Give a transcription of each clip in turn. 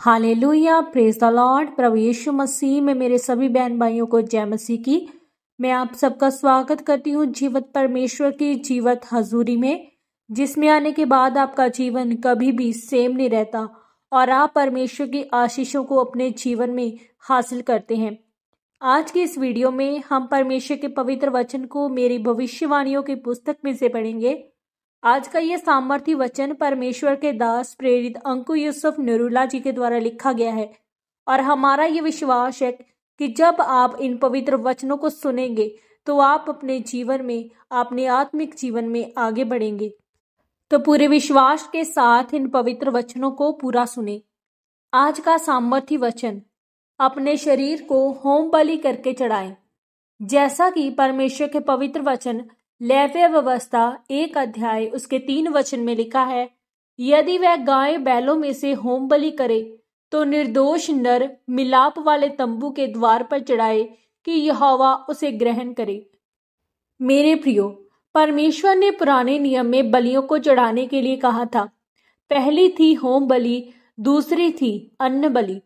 हाले hallelujah praise the lord प्रभु यीशु मसीह में मेरे सभी बहन भाइयों को जय मसीह की मैं आप सबका स्वागत करती हूँ जीवत परमेश्वर की जीवत हजूरी में जिसमें आने के बाद आपका जीवन कभी भी सेम नहीं रहता और आप परमेश्वर की आशीषों को अपने जीवन में हासिल करते हैं आज की इस वीडियो में हम परमेश्वर के पवित्र वचन को मेरी भविष्यवाणियों की पुस्तक में से पढ़ेंगे आज का ये सामर्थ्य वचन परमेश्वर के दास प्रेरित अंकु यूसुफ नरूला जी के द्वारा लिखा गया है और हमारा ये विश्वास है कि जब आप इन पवित्र वचनों को सुनेंगे तो आप अपने जीवन में अपने आत्मिक जीवन में आगे बढ़ेंगे तो पूरे विश्वास के साथ इन पवित्र वचनों को पूरा सुने आज का सामर्थ्य वचन अपने शरीर को होम बलि करके चढ़ाएं जैसा कि परमेश्वर के पवित्र वचन लैव्य व्यवस्था एक अध्याय उसके तीन वचन में लिखा है यदि वह गाय बैलों में से होम बलि करे तो निर्दोष नर मिलाप वाले तंबू के द्वार पर चढ़ाए कि यहोवा उसे ग्रहण करे मेरे प्रियो परमेश्वर ने पुराने नियम में बलियों को चढ़ाने के लिए कहा था पहली थी होम बलि दूसरी थी अन्न बलि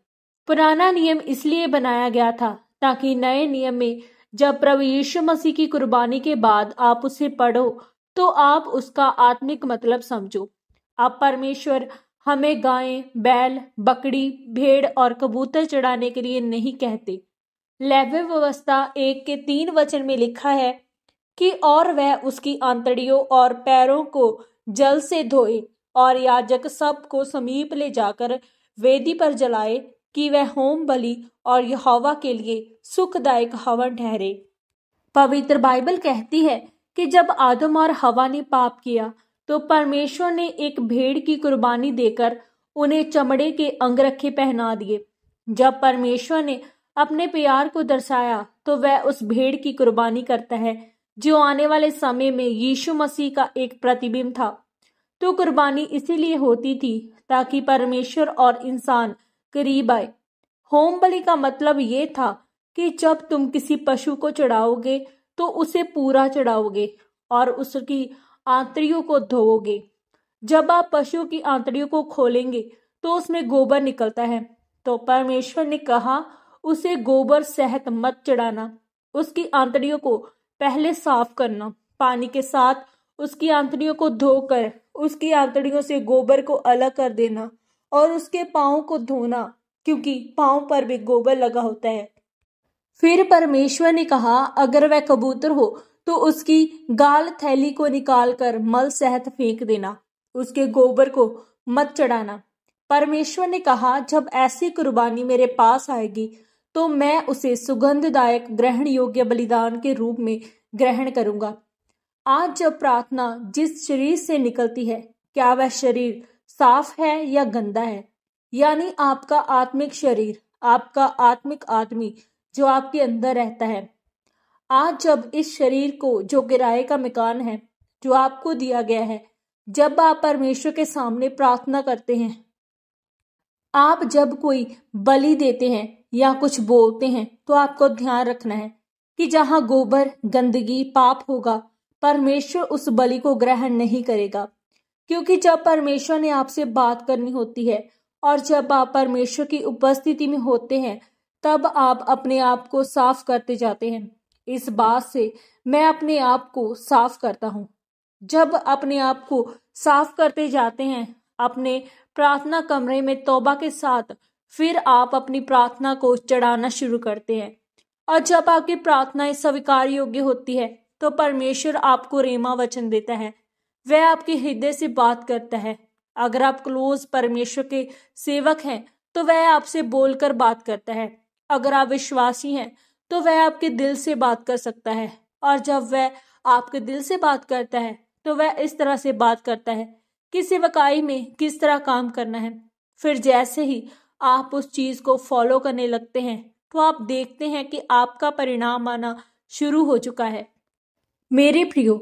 पुराना नियम इसलिए बनाया गया था ताकि नए नियम में जब प्रभु यीशु मसीह की कुर्बानी के बाद आप उसे पढ़ो तो आप उसका आत्मिक मतलब समझो आप परमेश्वर हमें गायें बैल बकरी भेड़ और कबूतर चढ़ाने के लिए नहीं कहते लैव्य व्यवस्था एक के तीन वचन में लिखा है कि और वह उसकी आंतड़ियों और पैरों को जल से धोए और याजक सब को समीप ले जाकर वेदी पर जलाए कि वह होम बलि और यहोवा के लिए सुखदायक हवन ठहरे पवित्र बाइबल कहती है कि जब आदम और हवा ने पाप किया तो परमेश्वर ने एक भेड़ की कुर्बानी देकर उन्हें चमड़े के अंगरखे पहना दिए जब परमेश्वर ने अपने प्यार को दर्शाया तो वह उस भेड़ की कुर्बानी करता है जो आने वाले समय में यीशु मसीह का एक प्रतिबिंब था तो कुर्बानी इसीलिए होती थी ताकि परमेश्वर और इंसान करीब आए होम बलि का मतलब ये था कि जब तुम किसी पशु को चढ़ाओगे तो उसे पूरा चढ़ाओगे और उसकी आंतड़ियों को धोओगे जब आप पशु की आंतड़ियों को खोलेंगे तो उसमें गोबर निकलता है तो परमेश्वर ने कहा उसे गोबर सहत मत चढ़ाना उसकी आंतड़ियों को पहले साफ करना पानी के साथ उसकी आंतड़ियों को धोकर उसकी आंतड़ियों से गोबर को अलग कर देना और उसके पाँव को धोना क्योंकि पाँव पर भी गोबर लगा होता है फिर परमेश्वर ने कहा अगर वह कबूतर हो तो उसकी गाल थैली को निकालकर मल सहत फेंक देना उसके गोबर को मत चढ़ाना परमेश्वर ने कहा जब ऐसी कुर्बानी मेरे पास आएगी तो मैं उसे सुगंधदायक ग्रहण योग्य बलिदान के रूप में ग्रहण करूंगा आज जब प्रार्थना जिस शरीर से निकलती है क्या वह शरीर साफ है या गंदा है यानी आपका आत्मिक शरीर आपका आत्मिक आदमी जो आपके अंदर रहता है आज जब इस शरीर को जो किराए का मकान है जो आपको दिया गया है जब आप परमेश्वर के सामने प्रार्थना करते हैं आप जब कोई बलि देते हैं या कुछ बोलते हैं तो आपको ध्यान रखना है कि जहां गोबर गंदगी पाप होगा परमेश्वर उस बलि को ग्रहण नहीं करेगा क्योंकि जब परमेश्वर ने आपसे बात करनी होती है और जब आप परमेश्वर की उपस्थिति में होते हैं तब आप अपने आप को साफ करते जाते हैं इस बात से मैं अपने आप को साफ करता हूँ जब अपने आप को साफ करते जाते हैं अपने प्रार्थना कमरे में तोबा के साथ फिर आप अपनी प्रार्थना को चढ़ाना शुरू करते हैं और जब आपकी प्रार्थनाएं स्वीकार योग्य होती है तो परमेश्वर आपको रेमा वचन देता है वह आपके हृदय से बात करता है अगर आप क्लोज परमेश्वर के सेवक हैं तो वह आपसे बोलकर बात करता है अगर आप विश्वासी हैं तो वह आपके दिल से बात कर सकता है और जब वह आपके दिल से बात करता है तो वह इस तरह से बात करता है कि सेवकाई में किस तरह काम करना है फिर जैसे ही आप उस चीज को फॉलो करने लगते हैं तो आप देखते हैं कि आपका परिणाम आना शुरू हो चुका है मेरे प्रियो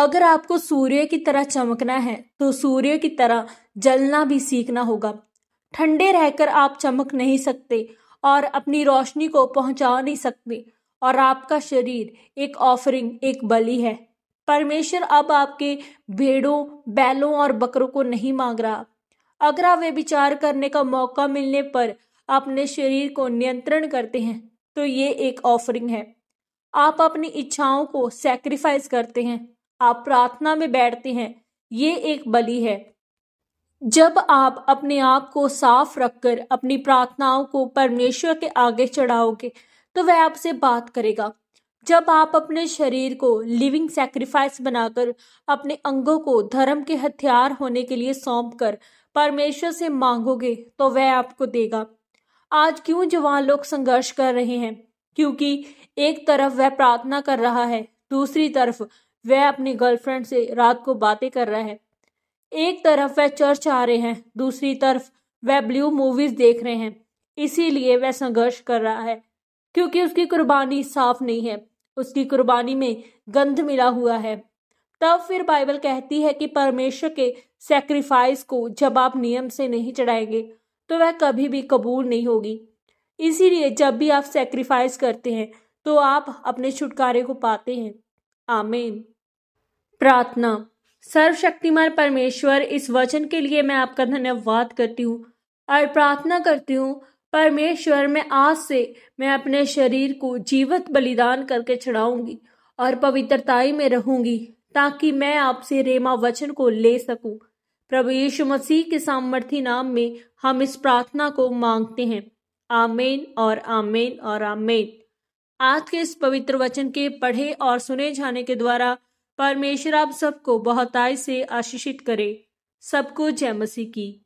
अगर आपको सूर्य की तरह चमकना है तो सूर्य की तरह जलना भी सीखना होगा ठंडे रहकर आप चमक नहीं सकते और अपनी रोशनी को पहुंचा नहीं सकते और आपका शरीर एक ऑफरिंग एक बलि है परमेश्वर अब आपके भेड़ों बैलों और बकरों को नहीं मांग रहा अगर आप वे विचार करने का मौका मिलने पर अपने शरीर को नियंत्रण करते हैं तो ये एक ऑफरिंग है आप अपनी इच्छाओं को सेक्रीफाइस करते हैं आप प्रार्थना में बैठते हैं ये एक बलि है जब आप अपने आप को साफ रखकर अपनी प्रार्थनाओं को परमेश्वर के आगे चढ़ाओगे तो वह आपसे बात करेगा जब आप अपने शरीर को लिविंग सेक्रीफाइस बनाकर अपने अंगों को धर्म के हथियार होने के लिए सौंप कर परमेश्वर से मांगोगे तो वह आपको देगा आज क्यों जवान लोग संघर्ष कर रहे हैं क्योंकि एक तरफ वह प्रार्थना कर रहा है दूसरी तरफ वह अपनी गर्लफ्रेंड से रात को बातें कर रहा है एक तरफ वह चर्च आ रहे हैं दूसरी तरफ वह ब्लू मूवीज देख रहे हैं इसीलिए वह संघर्ष कर रहा है क्योंकि उसकी कुर्बानी साफ नहीं है उसकी कुर्बानी में गंध मिला हुआ है तब फिर बाइबल कहती है कि परमेश्वर के सेक्रीफाइस को जब आप नियम से नहीं चढ़ाएंगे तो वह कभी भी कबूल नहीं होगी इसीलिए जब भी आप सेक्रीफाइस करते हैं तो आप अपने छुटकारे को पाते हैं आमीन प्रार्थना सर्वशक्तिमान परमेश्वर इस वचन के लिए मैं आपका धन्यवाद करती हूँ और प्रार्थना करती हूँ परमेश्वर मैं आज से मैं अपने शरीर को जीवित बलिदान करके चढ़ाऊंगी और पवित्रताई में रहूंगी ताकि मैं आपसे रेमा वचन को ले सकूं प्रभु यीशु मसीह के सामर्थ्य नाम में हम इस प्रार्थना को मांगते हैं आमेन और आमेन और आमेन आज के इस पवित्र वचन के पढ़े और सुने जाने के द्वारा परमेश्वर आप सबको बहुताई से आशीषित करे सबको जय मसीह की